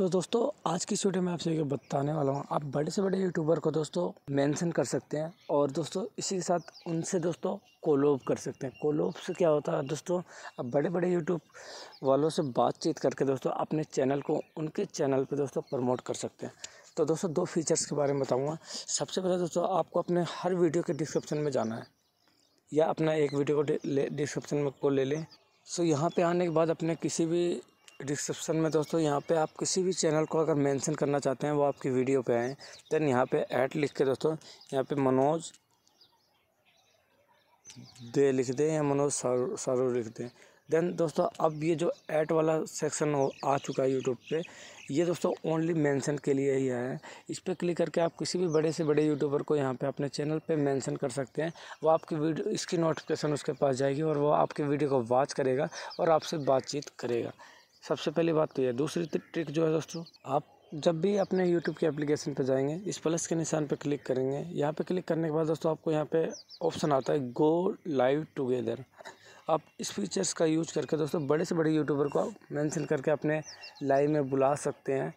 तो दोस्तों आज की वीडियो में आपसे ये बताने वाला हूँ आप बड़े से बड़े यूट्यूबर को दोस्तों मेंशन कर सकते हैं और दोस्तों इसी के साथ उनसे दोस्तों कोलोब कर सकते हैं कोलोब से क्या होता है दोस्तों आप बड़े बड़े यूट्यूब वालों से बातचीत करके दोस्तों अपने चैनल को उनके चैनल पर दोस्तों प्रमोट कर सकते हैं तो दोस्तों दो फीचर्स के बारे में बताऊँगा सबसे पहले दोस्तों आपको अपने हर वीडियो के डिस्क्रिप्शन में जाना है या अपना एक वीडियो को डिस्क्रिप्शन में को ले लें सो तो so, यहाँ पे आने के बाद अपने किसी भी डिस्क्रिप्शन में दोस्तों यहाँ पे आप किसी भी चैनल को अगर मेंशन करना चाहते हैं वो आपकी वीडियो पे आएँ देन यहाँ पे ऐड लिख के दोस्तों यहाँ पे मनोज दे लिख दें या मनोज सारू सारो लिख दें देन दोस्तों अब ये जो ऐड वाला सेक्शन हो आ चुका है यूट्यूब पे ये दोस्तों ओनली मेंशन के लिए ही है इस पर क्लिक करके आप किसी भी बड़े से बड़े यूट्यूबर को यहाँ पे अपने चैनल पे मेंशन कर सकते हैं वो आपकी वीडियो इसकी नोटिफिकेशन उसके पास जाएगी और वो आपकी वीडियो को वॉच करेगा और आपसे बातचीत करेगा सबसे पहली बात तो यह दूसरी ट्रिक जो है दोस्तों आप जब भी अपने यूट्यूब के एप्लीकेशन पर जाएंगे इस प्लस के निशान पर क्लिक करेंगे यहाँ पर क्लिक करने के बाद दोस्तों आपको यहाँ पे ऑप्शन आता है गो लाइव टुगेदर आप इस फीचर्स का यूज करके दोस्तों बड़े से बड़े यूट्यूबर को मैंसन करके अपने लाइव में बुला सकते हैं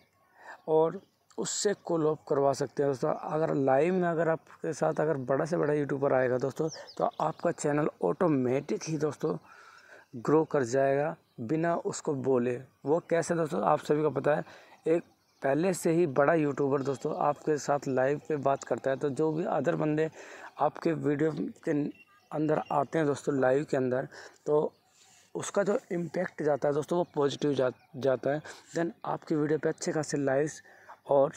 और उससे कॉल ऑफ करवा सकते हैं दोस्तों अगर लाइव में अगर आपके साथ अगर बड़ा से बड़ा यूट्यूबर आएगा दोस्तों तो आपका चैनल ऑटोमेटिक ही दोस्तों ग्रो कर जाएगा बिना उसको बोले वो कैसे दोस्तों आप सभी को पता है एक पहले से ही बड़ा यूट्यूबर दोस्तों आपके साथ लाइव पे बात करता है तो जो भी अदर बंदे आपके वीडियो के अंदर आते हैं दोस्तों लाइव के अंदर तो उसका जो इम्पैक्ट जाता है दोस्तों वो पॉजिटिव जा जाता है देन आपकी वीडियो पे अच्छे खासे लाइक्स और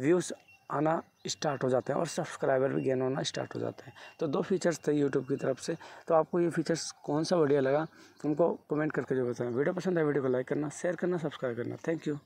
व्यूज़ आना स्टार्ट हो जाते हैं और सब्सक्राइबर भी गेन होना स्टार्ट हो जाते हैं तो दो फीचर्स थे यूट्यूब की तरफ से तो आपको ये फीचर्स कौन सा बढ़िया लगा उनको कमेंट करके जो बताएं वीडियो पसंद है वीडियो को लाइक करना शेयर करना सब्सक्राइब करना थैंक यू